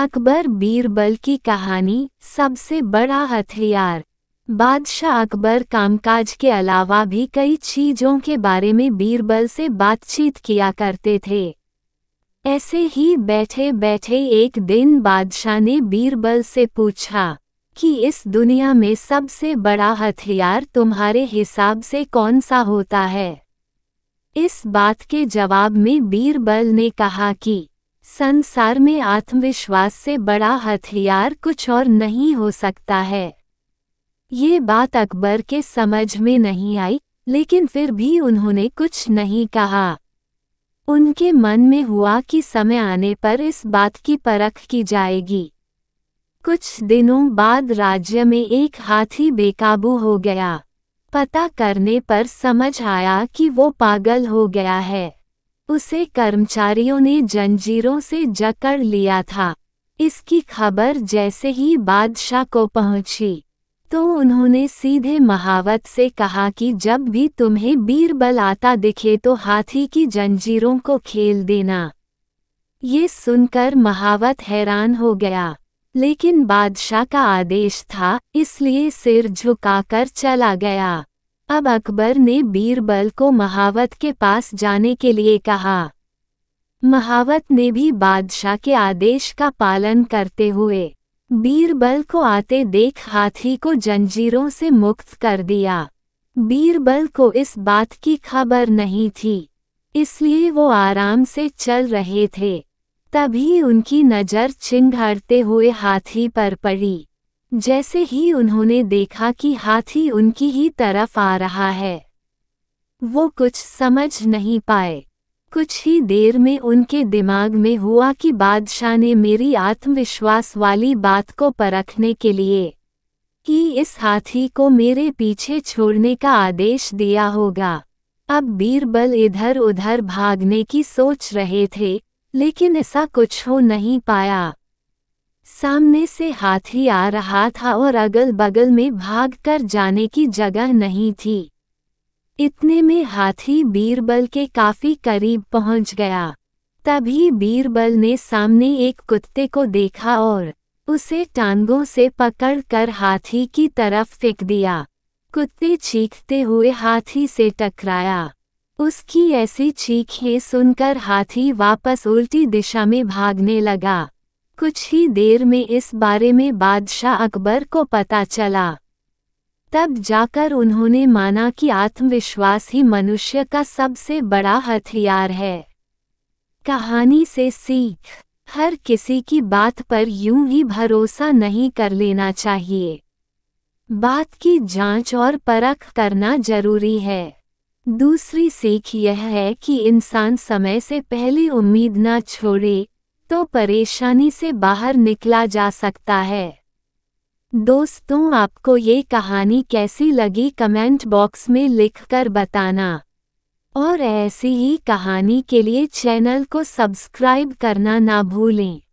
अकबर बीरबल की कहानी सबसे बड़ा हथियार बादशाह अकबर कामकाज के अलावा भी कई चीज़ों के बारे में बीरबल से बातचीत किया करते थे ऐसे ही बैठे बैठे एक दिन बादशाह ने बीरबल से पूछा कि इस दुनिया में सबसे बड़ा हथियार तुम्हारे हिसाब से कौन सा होता है इस बात के जवाब में बीरबल ने कहा कि संसार में आत्मविश्वास से बड़ा हथियार कुछ और नहीं हो सकता है ये बात अकबर के समझ में नहीं आई लेकिन फिर भी उन्होंने कुछ नहीं कहा उनके मन में हुआ कि समय आने पर इस बात की परख की जाएगी कुछ दिनों बाद राज्य में एक हाथी बेकाबू हो गया पता करने पर समझ आया कि वो पागल हो गया है उसे कर्मचारियों ने जंजीरों से जकड़ लिया था इसकी खबर जैसे ही बादशाह को पहुंची तो उन्होंने सीधे महावत से कहा कि जब भी तुम्हें बीरबल आता दिखे तो हाथी की जंजीरों को खेल देना ये सुनकर महावत हैरान हो गया लेकिन बादशाह का आदेश था इसलिए सिर झुकाकर चला गया अब अकबर ने बीरबल को महावत के पास जाने के लिए कहा महावत ने भी बादशाह के आदेश का पालन करते हुए बीरबल को आते देख हाथी को जंजीरों से मुक्त कर दिया बीरबल को इस बात की खबर नहीं थी इसलिए वो आराम से चल रहे थे तभी उनकी नज़र चिंघाड़ते हुए हाथी पर पड़ी जैसे ही उन्होंने देखा कि हाथी उनकी ही तरफ आ रहा है वो कुछ समझ नहीं पाए कुछ ही देर में उनके दिमाग में हुआ कि बादशाह ने मेरी आत्मविश्वास वाली बात को परखने के लिए कि इस हाथी को मेरे पीछे छोड़ने का आदेश दिया होगा अब बीरबल इधर उधर भागने की सोच रहे थे लेकिन ऐसा कुछ हो नहीं पाया सामने से हाथी आ रहा था और अगल बगल में भाग कर जाने की जगह नहीं थी इतने में हाथी बीरबल के काफी करीब पहुंच गया तभी बीरबल ने सामने एक कुत्ते को देखा और उसे टांगों से पकड़कर हाथी की तरफ फेंक दिया कुत्ते चीखते हुए हाथी से टकराया उसकी ऐसी चीखें सुनकर हाथी वापस उल्टी दिशा में भागने लगा कुछ ही देर में इस बारे में बादशाह अकबर को पता चला तब जाकर उन्होंने माना कि आत्मविश्वास ही मनुष्य का सबसे बड़ा हथियार है कहानी से सीख हर किसी की बात पर यूं ही भरोसा नहीं कर लेना चाहिए बात की जांच और परख करना जरूरी है दूसरी सीख यह है कि इंसान समय से पहले उम्मीद न छोड़े तो परेशानी से बाहर निकला जा सकता है दोस्तों आपको ये कहानी कैसी लगी कमेंट बॉक्स में लिखकर बताना और ऐसी ही कहानी के लिए चैनल को सब्सक्राइब करना ना भूलें